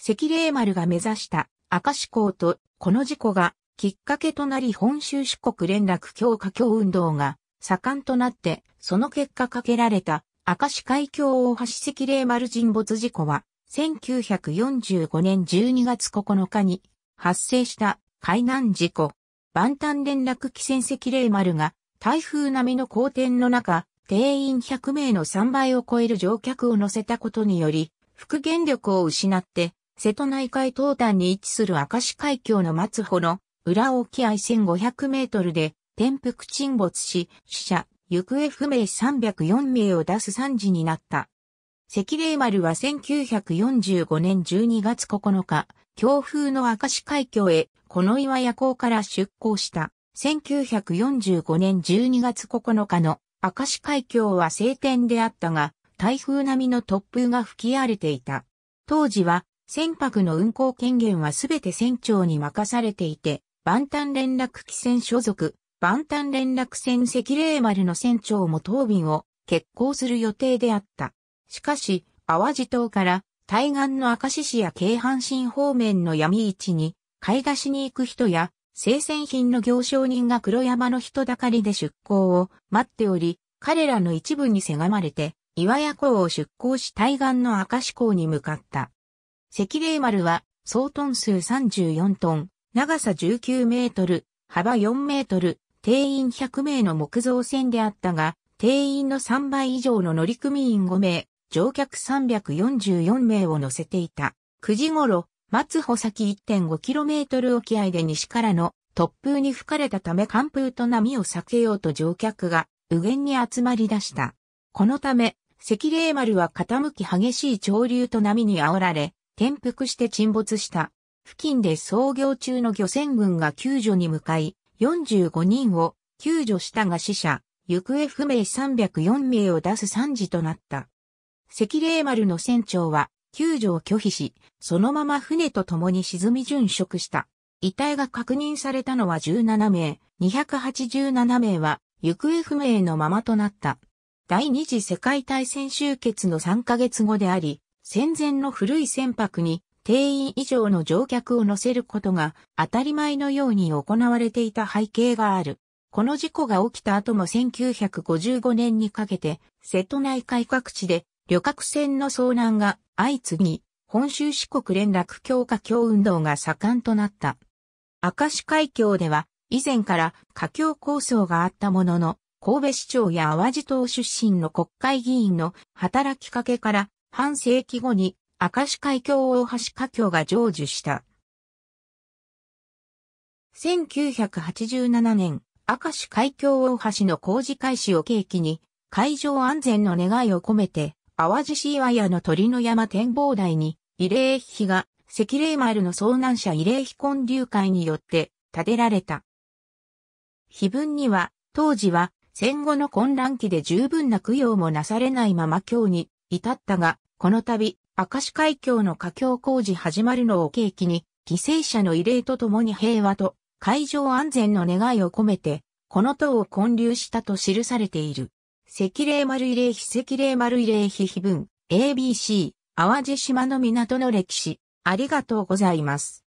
赤霊丸が目指した赤志向と、この事故がきっかけとなり本州四国連絡強化協運動が盛んとなって、その結果かけられた赤志海峡大橋赤霊丸沈没事故は、1945年12月9日に発生した海難事故。万端連絡機船赤霊丸が台風並みの好天の中、定員100名の3倍を超える乗客を乗せたことにより、復元力を失って瀬戸内海東端に位置する明石海峡の松穂の裏沖合1500メートルで転覆沈没し、死者、行方不明304名を出す惨事になった。赤霊丸は1945年12月9日、強風の明石海峡へ、この岩夜港から出港した。1945年12月9日の明石海峡は晴天であったが、台風並みの突風が吹き荒れていた。当時は船舶の運航権限はすべて船長に任されていて、万端連絡機船所属、万端連絡船赤霊丸の船長も当便を欠航する予定であった。しかし、淡路島から対岸の明石市や京阪神方面の闇市に買い出しに行く人や、生鮮品の行商人が黒山の人だかりで出港を待っており、彼らの一部にせがまれて、岩屋港を出港し対岸の明石港に向かった。赤霊丸は、総トン数34トン、長さ19メートル、幅4メートル、定員100名の木造船であったが、定員の3倍以上の乗組員5名、乗客344名を乗せていた。9時頃、松穂先 1.5km 沖合で西からの突風に吹かれたため寒風と波を避けようと乗客が右舷に集まり出した。このため、赤霊丸は傾き激しい潮流と波に煽られ、転覆して沈没した。付近で操業中の漁船軍が救助に向かい、45人を救助したが死者、行方不明304名を出す惨事となった。赤霊丸の船長は救助を拒否し、そのまま船と共に沈み殉職した。遺体が確認されたのは17名、287名は行方不明のままとなった。第二次世界大戦終結の3ヶ月後であり、戦前の古い船舶に定員以上の乗客を乗せることが当たり前のように行われていた背景がある。この事故が起きた後も1955年にかけて、瀬戸内海各地で旅客船の遭難が相次ぎ、本州四国連絡強化協運動が盛んとなった。明石海峡では以前から華僑構想があったものの、神戸市長や淡路島出身の国会議員の働きかけから半世紀後に明石海峡大橋架橋が成就した。1987年、明石海峡大橋の工事開始を契機に、海上安全の願いを込めて、淡路市岩屋の鳥の山展望台に、慰霊碑が、赤霊丸の遭難者慰霊碑建立会によって建てられた。碑文には、当時は戦後の混乱期で十分な供養もなされないまま今日に至ったが、この度、明石海峡の架橋工事始まるのを契機に、犠牲者の慰霊とともに平和と海上安全の願いを込めて、この塔を建立したと記されている。赤霊丸慰霊碑赤霊丸慰霊碑碑文 ABC 淡路島の港の歴史ありがとうございます。